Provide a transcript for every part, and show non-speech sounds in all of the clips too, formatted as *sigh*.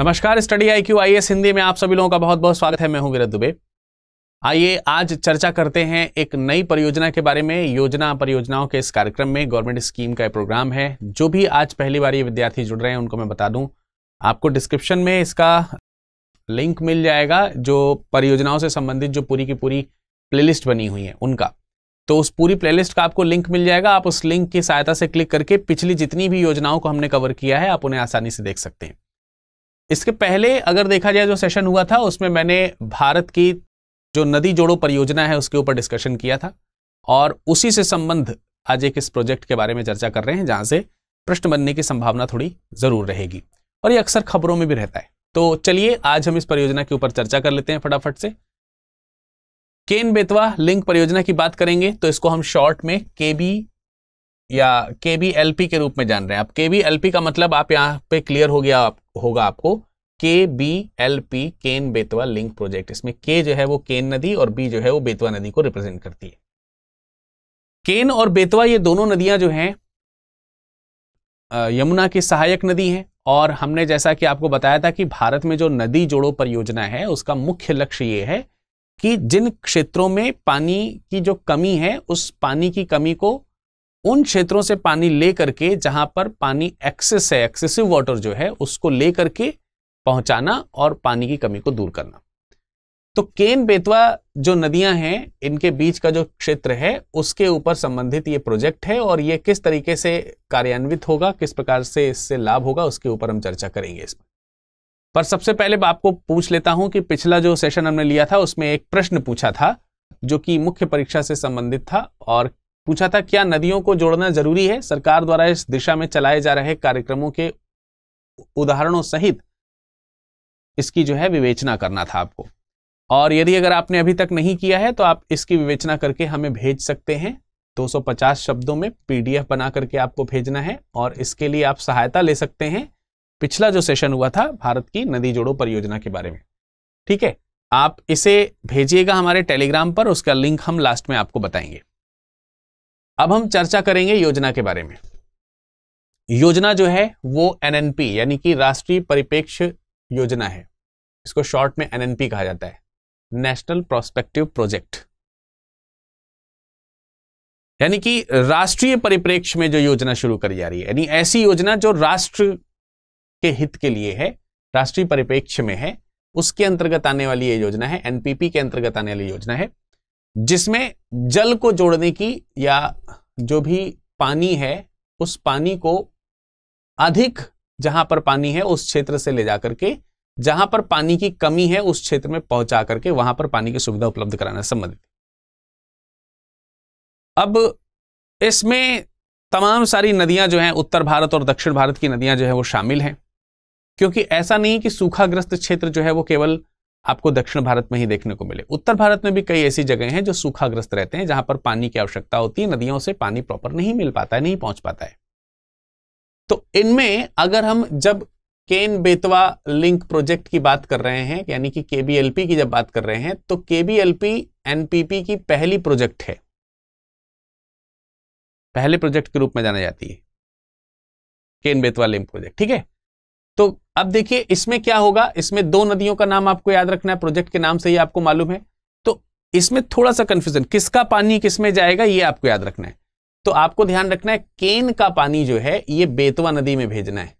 नमस्कार study I Q I A हिंदी में आप सभी लोगों का बहुत बहुत स्वागत है मैं हूं वीरत दुबे आइए आज चर्चा करते हैं एक नई परियोजना के बारे में योजना परियोजनाओं के इस कार्यक्रम में गवर्नमेंट स्कीम का प्रोग्राम है जो भी आज पहली बार ये विद्यार्थी जुड़ रहे हैं उनको मैं बता दूं आपको डिस्क्रिप्शन में इसका लिंक मिल जाएगा जो परियोजनाओं से संबंधित जो पूरी की पूरी प्लेलिस्ट बनी हुई है उनका तो उस पूरी प्लेलिस्ट का आपको लिंक मिल जाएगा आप उस लिंक की सहायता से क्लिक करके पिछली जितनी भी योजनाओं को हमने कवर किया है आप उन्हें आसानी से देख सकते हैं इसके पहले अगर देखा जाए जो सेशन हुआ था उसमें मैंने भारत की जो नदी जोड़ो परियोजना है उसके ऊपर डिस्कशन किया था और उसी से संबंध आज एक इस प्रोजेक्ट के बारे में चर्चा कर रहे हैं जहां से प्रश्न बनने की संभावना थोड़ी जरूर रहेगी और ये अक्सर खबरों में भी रहता है तो चलिए आज हम इस परियोजना के ऊपर चर्चा कर लेते हैं फटाफट से केन बेतवा लिंक परियोजना की बात करेंगे तो इसको हम शॉर्ट में के या के बी एल पी के रूप में जान रहे हैं अब के का मतलब आप यहाँ पे क्लियर हो गया आप होगा आपको के B L P Ken Betwa link project इसमें के जो है वो केन नदी और बी जो है वो बेतवा नदी को रिप्रेजेंट करती है केन और बेतवा ये दोनों नदियां जो हैं यमुना की सहायक नदी हैं और हमने जैसा कि आपको बताया था कि भारत में जो नदी जोड़ो परियोजना है उसका मुख्य लक्ष्य ये है कि जिन क्षेत्रों में पानी की जो कमी है उस पानी की कमी को उन क्षेत्रों से पानी ले करके जहां पर पानी एक्सेस है एक्सेसिव वाटर जो है उसको ले करके पहुंचाना और पानी की कमी को दूर करना तो केन बेतवा जो नदियां हैं इनके बीच का जो क्षेत्र है उसके ऊपर संबंधित ये प्रोजेक्ट है और ये किस तरीके से कार्यान्वित होगा किस प्रकार से इससे लाभ होगा उसके ऊपर हम चर्चा करेंगे इसमें पर सबसे पहले आपको पूछ लेता हूं कि पिछला जो सेशन हमने लिया था उसमें एक प्रश्न पूछा था जो कि मुख्य परीक्षा से संबंधित था और पूछा था क्या नदियों को जोड़ना जरूरी है सरकार द्वारा इस दिशा में चलाए जा रहे कार्यक्रमों के उदाहरणों सहित इसकी जो है विवेचना करना था आपको और यदि अगर आपने अभी तक नहीं किया है तो आप इसकी विवेचना करके हमें भेज सकते हैं 250 शब्दों में पीडीएफ बना करके आपको भेजना है और इसके लिए आप सहायता ले सकते हैं पिछला जो सेशन हुआ था भारत की नदी जोड़ो परियोजना के बारे में ठीक है आप इसे भेजिएगा हमारे टेलीग्राम पर उसका लिंक हम लास्ट में आपको बताएंगे अब हम चर्चा करेंगे योजना के बारे में योजना जो है वो एनएनपी यानी कि राष्ट्रीय परिपेक्ष योजना है इसको शॉर्ट में एनएनपी कहा जाता है नेशनल प्रोस्पेक्टिव प्रोजेक्ट यानी कि राष्ट्रीय परिप्रेक्ष्य में जो योजना शुरू करी जा रही है यानी ऐसी योजना जो राष्ट्र के हित के लिए है राष्ट्रीय परिप्रेक्ष्य में है उसके अंतर्गत आने वाली ये योजना है एनपीपी के अंतर्गत आने वाली योजना है जिसमें जल को जोड़ने की या जो भी पानी है उस पानी को अधिक जहां पर पानी है उस क्षेत्र से ले जाकर के जहां पर पानी की कमी है उस क्षेत्र में पहुंचा करके वहां पर पानी की सुविधा उपलब्ध कराना संबंधित अब इसमें तमाम सारी नदियां जो हैं उत्तर भारत और दक्षिण भारत की नदियां जो है वो शामिल हैं क्योंकि ऐसा नहीं कि सूखाग्रस्त क्षेत्र जो है वो केवल आपको दक्षिण भारत में ही देखने को मिले उत्तर भारत में भी कई ऐसी जगह हैं जो सूखाग्रस्त रहते हैं जहां पर पानी की आवश्यकता होती है नदियों से पानी प्रॉपर नहीं मिल पाता है नहीं पहुंच पाता है तो इनमें अगर हम जब केन बेतवा लिंक प्रोजेक्ट की बात कर रहे हैं यानी कि केबीएलपी की जब बात कर रहे हैं तो केबीएलपी एनपीपी की पहली प्रोजेक्ट है पहले प्रोजेक्ट के रूप में जाना जाती है केन बेतवा लिंक प्रोजेक्ट ठीक है तो अब देखिए इसमें क्या होगा इसमें दो नदियों का नाम आपको याद रखना है प्रोजेक्ट के नाम से ही आपको मालूम है तो इसमें थोड़ा सा कंफ्यूजन किसका पानी किसमें जाएगा ये आपको याद रखना है तो आपको ध्यान रखना है केन का पानी जो है ये बेतवा नदी में भेजना है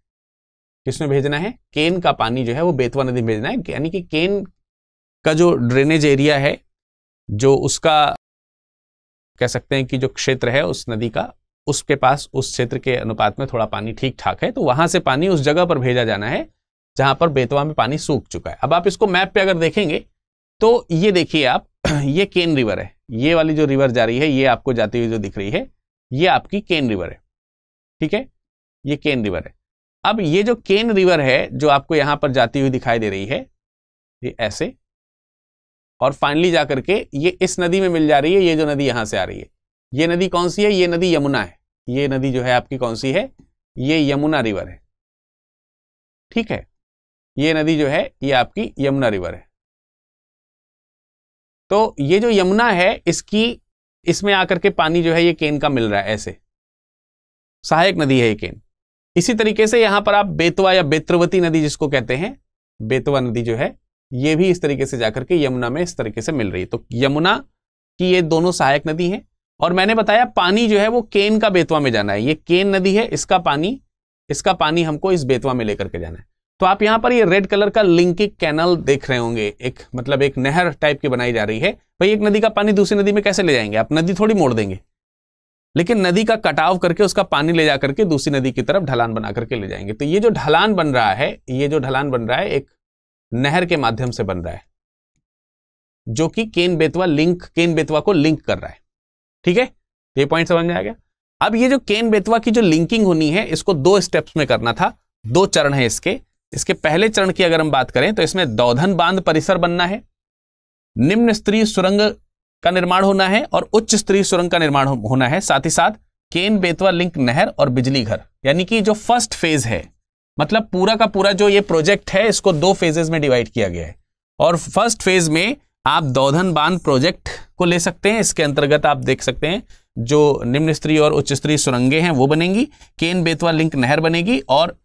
किसमें भेजना है केन का पानी जो है वो बेतवा नदी में भेजना है यानी कि केन का जो ड्रेनेज एरिया है जो उसका कह सकते हैं कि जो क्षेत्र है उस नदी का उसके पास उस क्षेत्र के अनुपात में थोड़ा पानी ठीक ठाक है तो वहां से पानी उस जगह पर भेजा जाना है जहां पर बेतवा में पानी सूख चुका है अब आप इसको मैप पे अगर देखेंगे तो ये देखिए आप *clears throat* ये केन रिवर है ये वाली जो रिवर जा रही है ये आपको जाती हुई जो दिख रही है ये आपकी केन रिवर है ठीक है ये केन रिवर है अब ये जो केन रिवर है जो आपको यहां पर जाती हुई दिखाई दे रही है ये ऐसे और फाइनली जाकर के ये इस नदी में मिल जा रही है ये जो नदी यहां से आ रही है ये नदी कौन सी है ये नदी यमुना है ये नदी जो है आपकी कौन सी है ये यमुना रिवर है ठीक है ये नदी जो है ये आपकी यमुना रिवर है तो ये जो यमुना है इसकी इसमें आकर के पानी जो है ये केन का मिल रहा है ऐसे सहायक नदी है ये केन इसी तरीके से यहां पर आप बेतवा या बेत्रवती नदी जिसको कहते हैं बेतवा नदी जो है ये भी इस तरीके से जाकर के यमुना में इस तरीके से मिल रही है तो यमुना की ये दोनों सहायक नदी है और मैंने बताया पानी जो है वो केन का बेतवा में जाना है ये केन नदी है इसका पानी इसका पानी हमको इस बेतवा में लेकर के जाना है तो आप यहाँ पर ये रेड कलर का लिंकिक कैनल देख रहे होंगे एक मतलब एक नहर टाइप की बनाई जा रही है भाई एक नदी का पानी दूसरी नदी में कैसे ले जाएंगे आप नदी थोड़ी मोड़ देंगे लेकिन नदी का कटाव करके उसका पानी ले जा करके दूसरी नदी की तरफ ढलान बना करके ले जाएंगे तो ये जो ढलान बन रहा है ये जो ढलान बन रहा है एक नहर के माध्यम से बन रहा है जो कि केन बेतवा लिंक केन बेतवा को लिंक कर रहा है ठीक है ये पॉइंट समझ में आ गया अब ये जो केन बेतवा की जो लिंकिंग होनी है इसको दो स्टेप्स में करना था दो चरण है इसके इसके पहले चरण की अगर हम बात करें तो इसमें दौधन बांध परिसर बनना है निम्न स्त्री सुरंग का निर्माण होना है और उच्च स्त्री सुरंग का निर्माण होना है साथ ही साथ केन बेतवा लिंक नहर और बिजली घर यानी कि जो फर्स्ट फेज है मतलब पूरा का पूरा जो ये प्रोजेक्ट है इसको दो फेजेज में डिवाइड किया गया है और फर्स्ट फेज में आप दौधन बांध प्रोजेक्ट को ले सकते हैं इसके अंतर्गत आप देख सकते हैं जो निम्न स्तरीय और उच्च स्तरीय सुरंगे हैं वो बनेंगी केन बेतवा लिंक नहर बनेगी और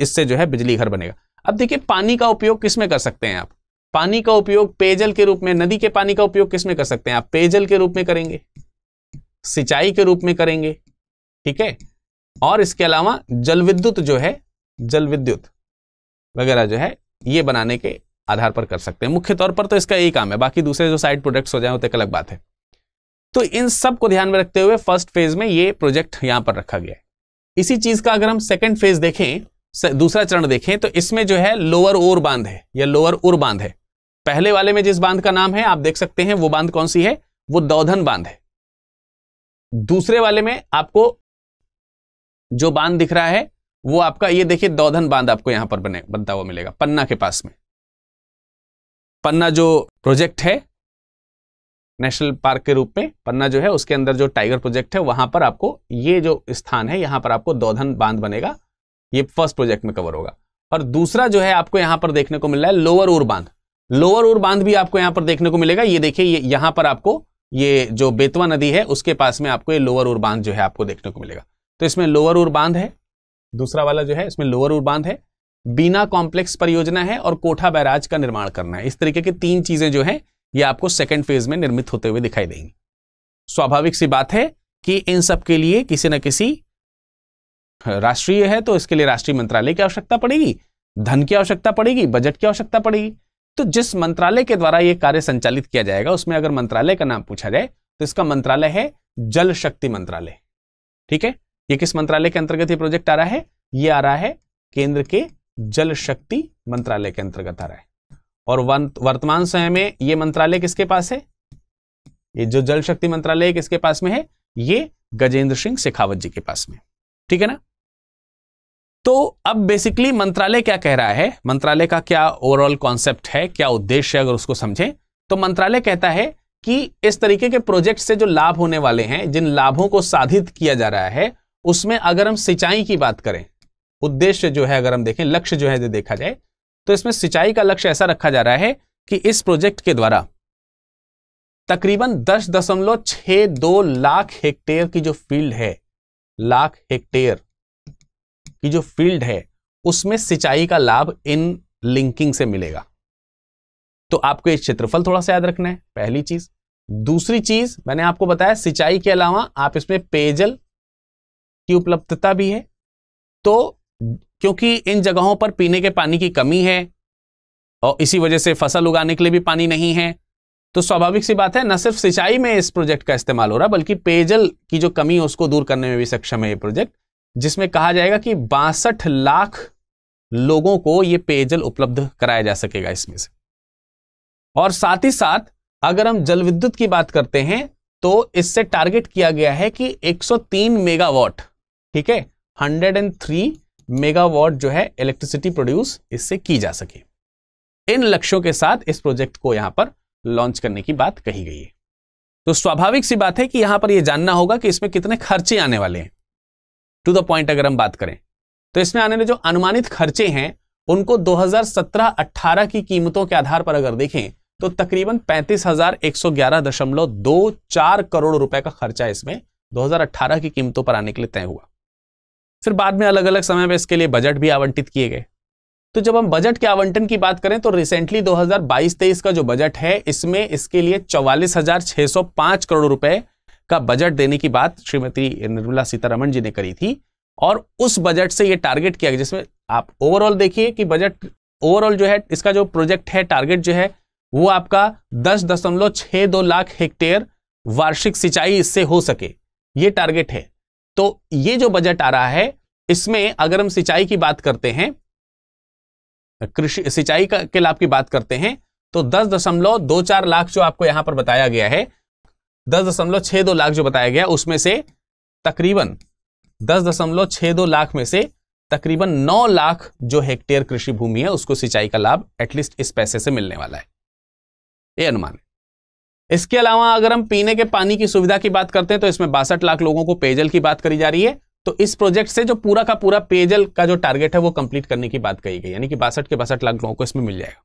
इससे जो है बिजली घर बनेगा अब देखिए पानी का उपयोग किसमें कर सकते हैं आप पानी का उपयोग पेयजल के रूप में नदी के पानी का उपयोग किसमें कर सकते हैं आप पेयजल के रूप में करेंगे सिंचाई के रूप में करेंगे ठीक है और इसके अलावा जल विद्युत जो है जल विद्युत वगैरह जो है ये बनाने के आधार पर कर सकते हैं मुख्य तौर पर तो इसका यही काम है बाकी दूसरे जो साइड प्रोडक्ट्स हो जाए वो तो एक अलग बात है तो इन सब को ध्यान में रखते हुए फर्स्ट फेज में ये प्रोजेक्ट यहां पर रखा गया है इसी चीज का अगर हम सेकेंड फेज देखें दूसरा चरण देखें तो इसमें जो है लोअर ओर बांध है या लोअर उर बांध है पहले वाले में जिस बांध का नाम है आप देख सकते हैं वो बांध कौन सी है वो दौधन बांध है दूसरे वाले में आपको जो बांध दिख रहा है वो आपका ये देखिए दौधन बांध आपको यहां पर बने बनता हुआ मिलेगा पन्ना के पास में पन्ना जो प्रोजेक्ट है नेशनल पार्क के रूप में पन्ना जो है उसके अंदर जो टाइगर प्रोजेक्ट है वहां पर आपको ये जो स्थान है यहां पर आपको दौधन बांध बनेगा ये फर्स्ट प्रोजेक्ट में कवर होगा और दूसरा जो है आपको यहां पर देखने को मिल रहा है लोअर ओर बांध लोअर ओर बांध भी आपको यहां पर देखने को मिलेगा ये देखिए ये यहां पर आपको ये जो बेतवा नदी है उसके पास में आपको ये लोअर ओर बांध जो है आपको देखने को मिलेगा तो इसमें लोअर ओर बांध है दूसरा वाला जो है इसमें लोअर ओर बांध है बीना कॉम्प्लेक्स परियोजना है और कोठा बैराज का निर्माण करना है इस तरीके की तीन चीजें जो है ये आपको सेकेंड फेज में निर्मित होते हुए दिखाई देंगी स्वाभाविक सी बात है कि इन सब के लिए किसी न किसी हाँ, राष्ट्रीय है तो इसके लिए राष्ट्रीय मंत्रालय की आवश्यकता पड़ेगी धन की आवश्यकता पड़ेगी बजट की आवश्यकता पड़ेगी तो जिस मंत्रालय के द्वारा यह कार्य संचालित किया जाएगा उसमें अगर मंत्रालय का नाम पूछा जाए तो इसका मंत्रालय है जल शक्ति मंत्रालय ठीक है ये किस मंत्रालय के अंतर्गत ये प्रोजेक्ट आ रहा है ये आ रहा है केंद्र के जल शक्ति मंत्रालय के अंतर्गत आ रहा है और वर्तमान समय में ये मंत्रालय किसके पास है ये जो जल शक्ति मंत्रालय किसके पास में है ये गजेंद्र सिंह शेखावत जी के पास में ठीक है ना तो अब बेसिकली मंत्रालय क्या कह रहा है मंत्रालय का क्या ओवरऑल कॉन्सेप्ट है क्या उद्देश्य है अगर उसको समझें तो मंत्रालय कहता है कि इस तरीके के प्रोजेक्ट से जो लाभ होने वाले हैं जिन लाभों को साधित किया जा रहा है उसमें अगर हम सिंचाई की बात करें उद्देश्य जो है अगर हम देखें लक्ष्य जो है देखा जाए तो इसमें सिंचाई का लक्ष्य ऐसा रखा जा रहा है कि इस प्रोजेक्ट के द्वारा तकरीबन दस दशमलव छह दो लाख हेक्टेयर की जो फील्ड है लाख हेक्टेयर की जो फील्ड है उसमें सिंचाई का लाभ इन लिंकिंग से मिलेगा तो आपको एक क्षेत्रफल थोड़ा सा याद रखना है पहली चीज दूसरी चीज मैंने आपको बताया सिंचाई के अलावा आप इसमें पेयजल की उपलब्धता भी है तो क्योंकि इन जगहों पर पीने के पानी की कमी है और इसी वजह से फसल उगाने के लिए भी पानी नहीं है तो स्वाभाविक सी बात है न सिर्फ सिंचाई में इस प्रोजेक्ट का इस्तेमाल हो रहा बल्कि पेयजल की जो कमी है उसको दूर करने में भी सक्षम है ये प्रोजेक्ट जिसमें कहा जाएगा कि बासठ लाख लोगों को ये पेयजल उपलब्ध कराया जा सकेगा इसमें से और साथ ही साथ अगर हम जल विद्युत की बात करते हैं तो इससे टारगेट किया गया है कि 103 मेगावाट ठीक है 103 मेगावाट जो है इलेक्ट्रिसिटी प्रोड्यूस इससे की जा सके इन लक्ष्यों के साथ इस प्रोजेक्ट को यहां पर लॉन्च करने की बात कही गई है तो स्वाभाविक सी बात है कि यहां पर यह जानना होगा कि इसमें कितने खर्चे आने वाले हैं टू द पॉइंट अगर हम बात करें तो इसमें आने वाले जो अनुमानित खर्चे हैं उनको 2017-18 की कीमतों के आधार पर अगर देखें तो तकरीबन पैंतीस करोड़ रुपए का खर्चा इसमें 2018 की कीमतों पर आने के लिए तय हुआ फिर बाद में अलग अलग समय पर इसके लिए बजट भी आवंटित किए गए तो जब हम बजट के आवंटन की बात करें तो रिसेंटली 2022-23 का जो बजट है इसमें इसके लिए पांच करोड़ रुपए का बजट देने की बात श्रीमती निर्मला सीतारमण जी ने करी थी और उस बजट से ये टारगेट किया गया जिसमें आप ओवरऑल देखिए कि बजट ओवरऑल जो है इसका जो प्रोजेक्ट है टारगेट जो है वो आपका दस दशमलव छह दो लाख हेक्टेयर वार्षिक सिंचाई इससे हो सके ये टारगेट है तो ये जो बजट आ रहा है इसमें अगर हम सिंचाई की बात करते हैं कृषि सिंचाई के लाभ की बात करते हैं तो दस दशमलव दो चार लाख जो आपको यहां पर बताया गया है दस दशमलव छह दो लाख जो बताया गया उसमें से तकरीबन दस दशमलव छह दो लाख में से तकरीबन नौ लाख जो हेक्टेयर कृषि भूमि है उसको सिंचाई का लाभ एटलीस्ट इस पैसे से मिलने वाला है ये अनुमान है इसके अलावा अगर हम पीने के पानी की सुविधा की बात करते हैं तो इसमें बासठ लाख लोगों को पेयजल की बात करी जा रही है तो इस प्रोजेक्ट से जो पूरा का पूरा पेयजल का जो टारगेट है वो कंप्लीट करने की बात कही गई यानी कि बासठ के बासठ लाख लोगों को इसमें मिल जाएगा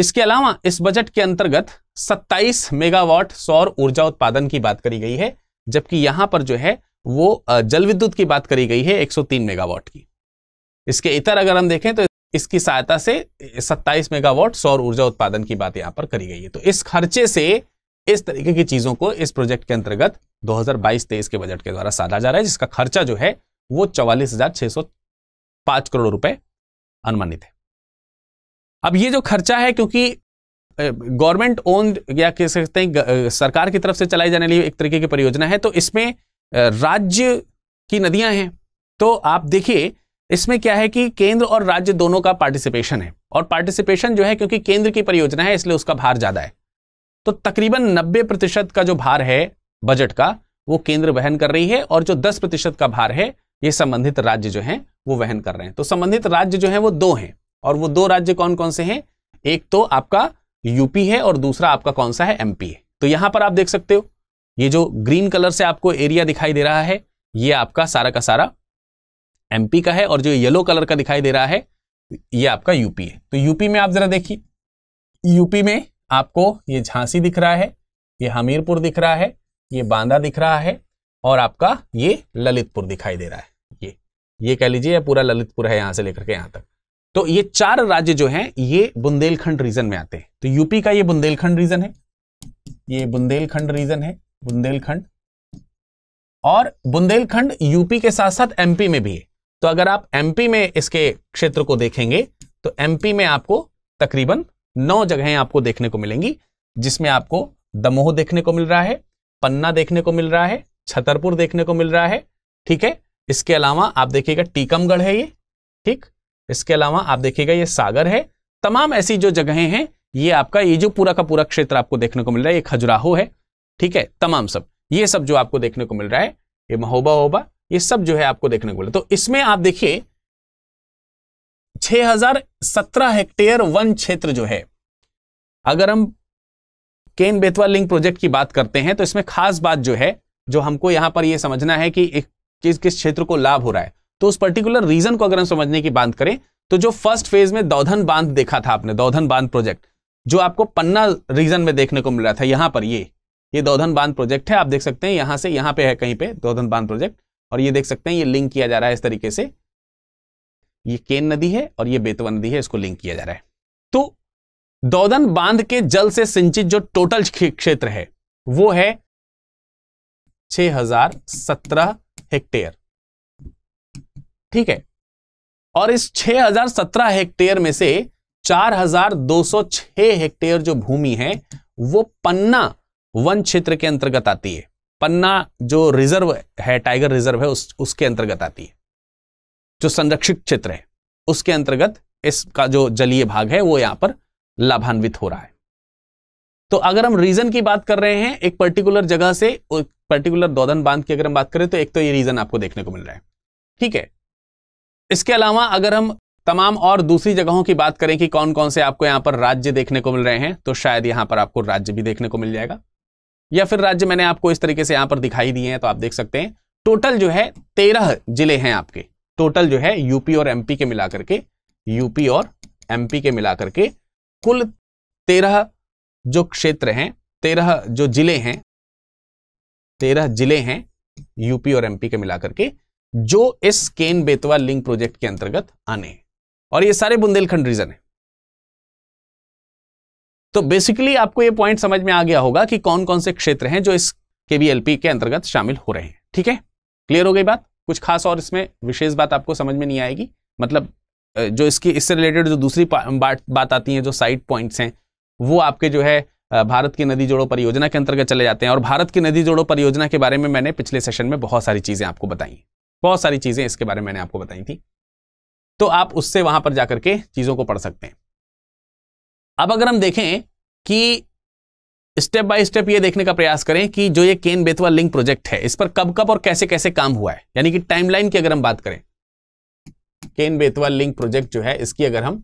इसके अलावा इस बजट के अंतर्गत 27 मेगावाट सौर ऊर्जा उत्पादन की बात करी गई है जबकि यहां पर जो है वो जल विद्युत की बात करी गई है 103 मेगावाट की इसके इतर अगर हम देखें तो इसकी सहायता से 27 मेगावाट सौर ऊर्जा उत्पादन की बात यहाँ पर करी गई है तो इस खर्चे से इस तरीके की चीजों को इस प्रोजेक्ट के अंतर्गत 2022-23 के बजट के द्वारा साधा जा रहा है जिसका खर्चा जो है वो चौवालीस करोड़ रुपए अनुमानित है अब ये जो खर्चा है क्योंकि गवर्नमेंट ओन या कह सकते हैं सरकार की तरफ से चलाई जाने वाली एक तरीके की परियोजना है तो इसमें राज्य की नदियां हैं तो आप देखिए इसमें क्या है कि केंद्र और राज्य दोनों का पार्टिसिपेशन है और पार्टिसिपेशन जो है क्योंकि केंद्र की परियोजना है इसलिए उसका भार ज्यादा है तो तकरीबन नब्बे प्रतिशत का जो भार है बजट का वो केंद्र वहन कर रही है और जो दस प्रतिशत का भार है ये संबंधित राज्य जो है वो वहन कर रहे हैं तो संबंधित राज्य जो है वो दो हैं और वो दो राज्य कौन कौन से हैं एक तो आपका यूपी है और दूसरा आपका कौन सा है एमपी है तो यहां पर आप देख सकते हो ये जो ग्रीन कलर से आपको एरिया दिखाई दे रहा है ये आपका सारा का सारा एमपी का है और जो येलो कलर का दिखाई दे रहा है ये आपका यूपी है तो यूपी में आप जरा देखिए यूपी में आपको ये झांसी दिख रहा है ये हमीरपुर दिख रहा है ये बांदा दिख रहा है और आपका ये ललितपुर दिखाई दे रहा है ये ये कह लीजिए पूरा ललितपुर है यहां से लेकर के यहां तक तो ये चार राज्य जो हैं ये बुंदेलखंड रीजन में आते हैं तो यूपी का ये बुंदेलखंड रीजन है ये बुंदेलखंड रीजन है बुंदेलखंड और बुंदेलखंड यूपी के साथ साथ एमपी में भी है तो अगर आप एमपी में इसके क्षेत्र को देखेंगे तो एमपी में आपको तकरीबन नौ जगहें आपको देखने को मिलेंगी जिसमें आपको दमोह देखने को मिल रहा है पन्ना देखने को मिल रहा है छतरपुर देखने को मिल रहा है ठीक है इसके अलावा आप देखिएगा टीकमगढ़ है ये ठीक इसके अलावा आप देखिएगा ये सागर है तमाम ऐसी जो जगहें हैं ये आपका ये जो पूरा का पूरा क्षेत्र आपको देखने को मिल रहा है ये खजुराहो है ठीक है तमाम सब ये सब जो आपको देखने को मिल रहा है ये महोबा होबा ये सब जो है आपको देखने को मिला तो इसमें आप देखिए 6017 हेक्टेयर वन क्षेत्र जो है अगर हम केन बेतवा लिंक प्रोजेक्ट की बात करते हैं तो इसमें खास बात जो है जो हमको यहां पर यह समझना है कि किस किस क्षेत्र को लाभ हो रहा है तो उस पर्टिकुलर रीजन को अगर हम समझने की बात करें तो जो फर्स्ट फेज में दौधन बांध देखा था आपने दौधन बांध प्रोजेक्ट जो आपको पन्ना रीजन में देखने को मिल रहा था यहां पर ये ये दौधन बांध प्रोजेक्ट है आप देख सकते हैं यहां से यहां पे है कहीं पे दौधन बांध प्रोजेक्ट और ये देख सकते हैं ये लिंक किया जा रहा है इस तरीके से ये केन नदी है और ये बेतवा नदी है इसको लिंक किया जा रहा है तो दौदन बांध के जल से सिंचित जो टोटल क्षेत्र है वो है 6017 हेक्टेयर ठीक है और इस 6017 हेक्टेयर में से 4206 हेक्टेयर जो भूमि है वो पन्ना वन क्षेत्र के अंतर्गत आती है पन्ना जो रिजर्व है टाइगर रिजर्व है उस उसके अंतर्गत आती है जो संरक्षित क्षेत्र है उसके अंतर्गत इसका जो जलीय भाग है वो यहां पर लाभान्वित हो रहा है तो अगर हम रीजन की बात कर रहे हैं एक पर्टिकुलर जगह से पर्टिकुलर दौदन बांध की अगर हम बात करें तो एक तो ये रीजन आपको देखने को मिल रहा है ठीक है इसके अलावा अगर हम तमाम और दूसरी जगहों की बात करें कि कौन कौन से आपको यहां पर राज्य देखने को मिल रहे हैं तो शायद यहां पर आपको राज्य भी देखने को मिल जाएगा या फिर राज्य मैंने आपको इस तरीके से यहां पर दिखाई दिए हैं तो आप देख सकते हैं टोटल जो है तेरह जिले हैं आपके टोटल जो है यूपी और एमपी के मिलाकर के यूपी और एमपी के मिलाकर के कुल तेरह जो क्षेत्र हैं तेरह जो जिले हैं तेरह जिले हैं यूपी और एमपी के मिलाकर के जो इस केन बेतवा लिंक प्रोजेक्ट के अंतर्गत आने और ये सारे बुंदेलखंड रीजन है तो बेसिकली आपको ये पॉइंट समझ में आ गया होगा कि कौन कौन से क्षेत्र हैं जो इस केबीएलपी के अंतर्गत शामिल हो रहे हैं ठीक है क्लियर हो गई बात कुछ खास और इसमें विशेष बात आपको समझ में नहीं आएगी मतलब जो इसकी इससे रिलेटेड जो दूसरी बात बात आती है जो साइड पॉइंट्स हैं वो आपके जो है भारत की नदी जोड़ो परियोजना के अंतर्गत चले जाते हैं और भारत की नदी जोड़ो परियोजना के बारे में मैंने पिछले सेशन में बहुत सारी चीज़ें आपको बताई बहुत सारी चीज़ें इसके बारे में मैंने आपको बताई थी तो आप उससे वहां पर जाकर के चीज़ों को पढ़ सकते हैं अब अगर हम देखें कि स्टेप बाय स्टेप ये देखने का प्रयास करें कि जो ये केन बेतवा लिंक प्रोजेक्ट है इस पर कब कब और कैसे कैसे काम हुआ है यानी कि टाइमलाइन की अगर हम बात करें केन बेतवा लिंक प्रोजेक्ट जो है इसकी अगर हम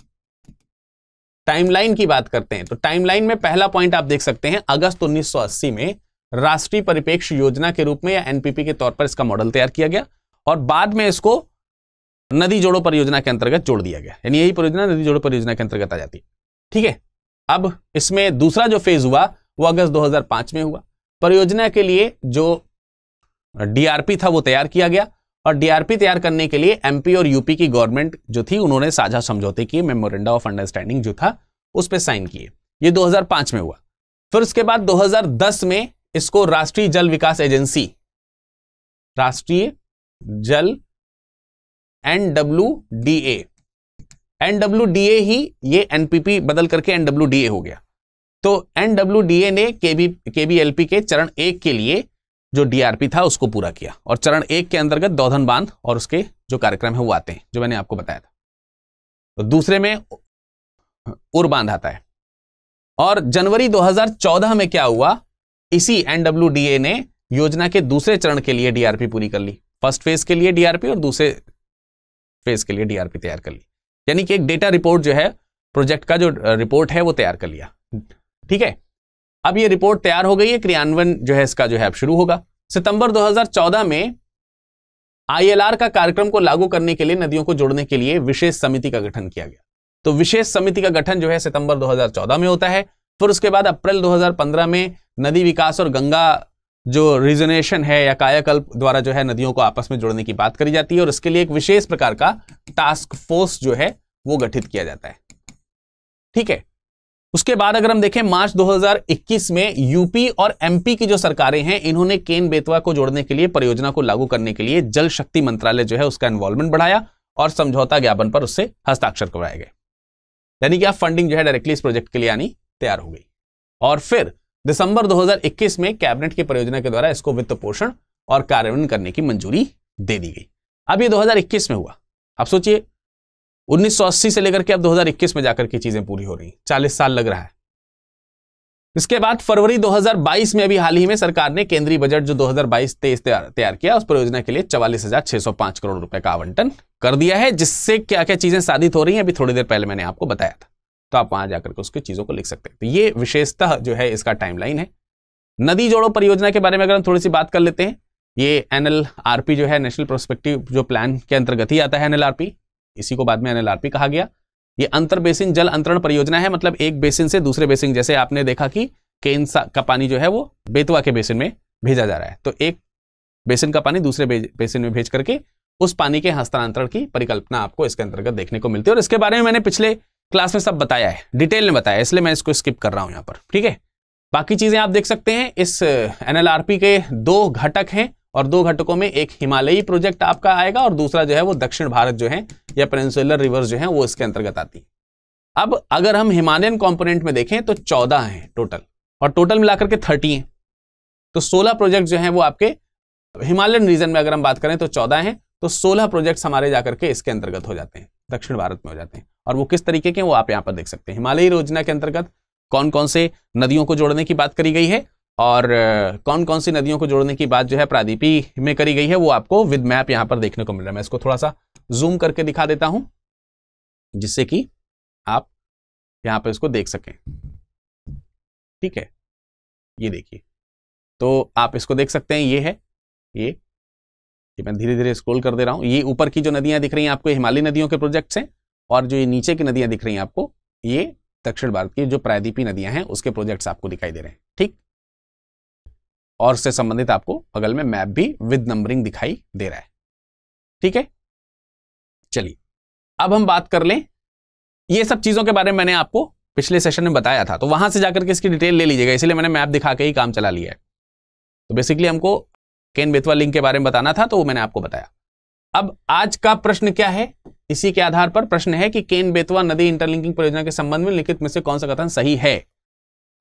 टाइमलाइन की बात करते हैं तो टाइमलाइन में पहला पॉइंट आप देख सकते हैं अगस्त 1980 में राष्ट्रीय परिपेक्ष योजना के रूप में या एनपीपी के तौर पर इसका मॉडल तैयार किया गया और बाद में इसको नदी जोड़ो परियोजना के अंतर्गत जोड़ दिया गया यानी यही परियोजना नदी जोड़ो परियोजना के अंतर्गत आ जाती है ठीक है अब इसमें दूसरा जो फेज हुआ वो अगस्त 2005 में हुआ परियोजना के लिए जो डीआरपी था वो तैयार किया गया और डीआरपी तैयार करने के लिए एमपी और यूपी की गवर्नमेंट जो थी उन्होंने साझा समझौते किए मेमोरेंडम ऑफ अंडरस्टैंडिंग जो था उस पर साइन किए ये 2005 में हुआ फिर उसके बाद 2010 में इसको राष्ट्रीय जल विकास एजेंसी राष्ट्रीय जल एनडब्ल्यू डी ए एनडब्ल्यूडीए ही ये एनपीपी बदल करके एनडब्ल्यूडीए हो गया तो एनडब्ल्यूडीए ने केबी केबीएलपी के चरण एक के लिए जो डीआरपी था उसको पूरा किया और चरण एक के अंतर्गत दौधन बांध और उसके जो कार्यक्रम है वो आते हैं जो मैंने आपको बताया था तो दूसरे में उर बांध आता है और जनवरी 2014 में क्या हुआ इसी एनडब्ल्यूडीए ने योजना के दूसरे चरण के लिए डीआरपी पूरी कर ली फर्स्ट फेज के लिए डीआरपी और दूसरे फेज के लिए डीआरपी तैयार कर ली यानी कि एक डेटा रिपोर्ट जो है प्रोजेक्ट का जो रिपोर्ट है वो तैयार कर लिया ठीक है अब ये रिपोर्ट तैयार हो गई है क्रियान्वयन जो है इसका जो है अब शुरू होगा सितंबर 2014 में आईएलआर का कार्यक्रम को लागू करने के लिए नदियों को जोड़ने के लिए विशेष समिति का गठन किया गया तो विशेष समिति का गठन जो है सितंबर 2014 में होता है फिर उसके बाद अप्रैल 2015 में नदी विकास और गंगा जो रिजनेशन है या कायाकल्प द्वारा जो है नदियों को आपस में जोड़ने की बात करी जाती है और इसके लिए एक विशेष प्रकार का टास्क फोर्स जो है वो गठित किया जाता है ठीक है उसके बाद अगर हम देखें मार्च 2021 में यूपी और एमपी की जो सरकारें हैं इन्होंने केन बेतवा को जोड़ने के लिए परियोजना को लागू करने के लिए जल शक्ति मंत्रालय जो है उसका इन्वॉल्वमेंट बढ़ाया और समझौता ज्ञापन पर उससे हस्ताक्षर करवाए गए यानी कि आप फंडिंग जो है डायरेक्टली इस प्रोजेक्ट के लिए आनी तैयार हो गई और फिर दिसंबर 2021 में कैबिनेट की परियोजना के द्वारा इसको वित्त पोषण और कार्यान्वयन करने की मंजूरी दे दी गई अब ये 2021 में हुआ आप सोचिए 1980 से लेकर के अब 2021 में जाकर की चीजें पूरी हो रही चालीस साल लग रहा है इसके बाद फरवरी 2022 में अभी हाल ही में सरकार ने केंद्रीय बजट जो 2022 हजार तैयार किया उस परियोजना के लिए चवालीस करोड़ रुपए का आवंटन कर दिया है जिससे क्या क्या चीजें साधित हो रही हैं अभी थोड़ी देर पहले मैंने आपको बताया था तो आप वहां जाकर के उसकी चीजों को लिख सकते हैं तो ये विशेषता जो है इसका टाइमलाइन है नदी जोड़ो परियोजना के बारे में अगर हम थोड़ी सी बात कर लेते हैं ये एन जो है नेशनल प्रोस्पेक्टिव जो प्लान के अंतर्गत ही आता है एन इसी को बाद में एन कहा गया ये अंतर बेसिन जल अंतरण परियोजना है मतलब एक बेसिन से दूसरे बेसिन जैसे आपने देखा कि केन का पानी जो है वो बेतवा के बेसिन में भेजा जा रहा है तो एक बेसिन का पानी दूसरे बेसिन में भेज करके उस पानी के हस्तांतरण की परिकल्पना आपको इसके अंतर्गत देखने को मिलती है और इसके बारे में मैंने पिछले क्लास में सब बताया है डिटेल में बताया इसलिए मैं इसको स्किप कर रहा हूं यहाँ पर ठीक है बाकी चीजें आप देख सकते हैं इस एनएलआरपी के दो घटक हैं और दो घटकों में एक हिमालयी प्रोजेक्ट आपका आएगा और दूसरा जो है वो दक्षिण भारत जो है या पेनसुलर रिवर्स जो है वो इसके अंतर्गत आती है अब अगर हम हिमालयन कंपोनेंट में देखें तो चौदह हैं टोटल और टोटल मिलाकर के थर्टी हैं तो सोलह प्रोजेक्ट जो हैं वो आपके हिमालयन रीजन में अगर हम बात करें तो चौदह हैं तो सोलह प्रोजेक्ट्स हमारे जाकर के इसके अंतर्गत हो जाते हैं दक्षिण भारत में हो जाते हैं और वो किस तरीके के वो आप यहाँ पर देख सकते हैं हिमालयी योजना के अंतर्गत कौन कौन से नदियों को जोड़ने की बात करी गई है और कौन कौन सी नदियों को जोड़ने की बात जो है प्रादीपी में करी गई है वो आपको विद मैप यहां पर देखने को मिल रहा है मैं इसको थोड़ा सा जूम करके दिखा देता हूं जिससे कि आप यहाँ पर इसको देख सकें ठीक है ये देखिए तो आप इसको देख सकते हैं ये है ये ये मैं धीरे धीरे स्क्रोल कर दे रहा हूं ये ऊपर की जो नदियां दिख रही हैं आपको हिमालय नदियों के प्रोजेक्ट्स हैं और जो ये नीचे की नदियां दिख रही हैं आपको ये दक्षिण भारत की जो प्रायद्वीपी नदियां हैं उसके प्रोजेक्ट्स आपको दिखाई दे रहे हैं ठीक और से संबंधित आपको बगल में मैप भी विद नंबरिंग दिखाई दे रहा है ठीक है चलिए अब हम बात कर लें ये सब चीज़ों के बारे में मैंने आपको पिछले सेशन में बताया था तो वहां से जाकर के इसकी डिटेल ले लीजिएगा इसलिए मैंने मैप दिखा के ही काम चला लिया है तो बेसिकली हमको केन बेतवा लिंक के बारे में बताना था तो वो मैंने आपको बताया अब आज का प्रश्न क्या है इसी के आधार पर प्रश्न है कि केन बेतवा नदी इंटरलिंकिंग परियोजना के संबंध में लिखित में से कौन सा कथन सही है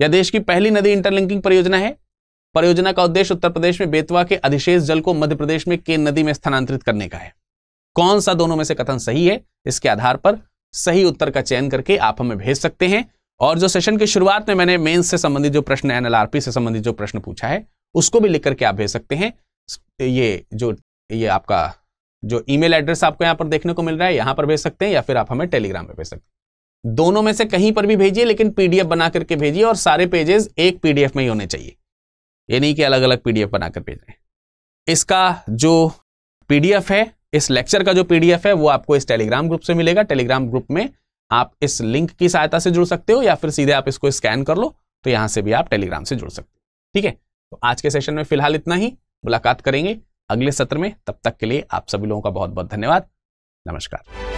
यह देश की पहली नदी इंटरलिंकिंग परियोजना है परियोजना का उद्देश्य उत्तर प्रदेश में बेतवा के अधिशेष जल को मध्य प्रदेश में केन नदी में स्थानांतरित करने का है कौन सा दोनों में से कथन सही है इसके आधार पर सही उत्तर का चयन करके आप हमें भेज सकते हैं और जो सेशन की शुरुआत में मैंने मेंस से संबंधित जो प्रश्न एनएलआरपी से संबंधित जो प्रश्न पूछा है उसको भी लिख करके आप भेज सकते हैं ये जो ये आपका जो ईमेल एड्रेस आपको यहाँ पर देखने को मिल रहा है यहां पर भेज सकते हैं या फिर आप हमें टेलीग्राम पर भेज सकते हैं दोनों में से कहीं पर भी भेजिए लेकिन पीडीएफ बना करके भेजिए और सारे पेजेस एक पीडीएफ में ही होने चाहिए ये नहीं कि अलग अलग पीडीएफ बनाकर भेज रहे इसका जो पीडीएफ है इस लेक्चर का जो पीडीएफ है वो आपको इस टेलीग्राम ग्रुप से मिलेगा टेलीग्राम ग्रुप में आप इस लिंक की सहायता से जुड़ सकते हो या फिर सीधे आप इसको स्कैन कर लो तो यहां से भी आप टेलीग्राम से जुड़ सकते हो ठीक है तो आज के सेशन में फिलहाल इतना ही मुलाकात करेंगे अगले सत्र में तब तक के लिए आप सभी लोगों का बहुत बहुत धन्यवाद नमस्कार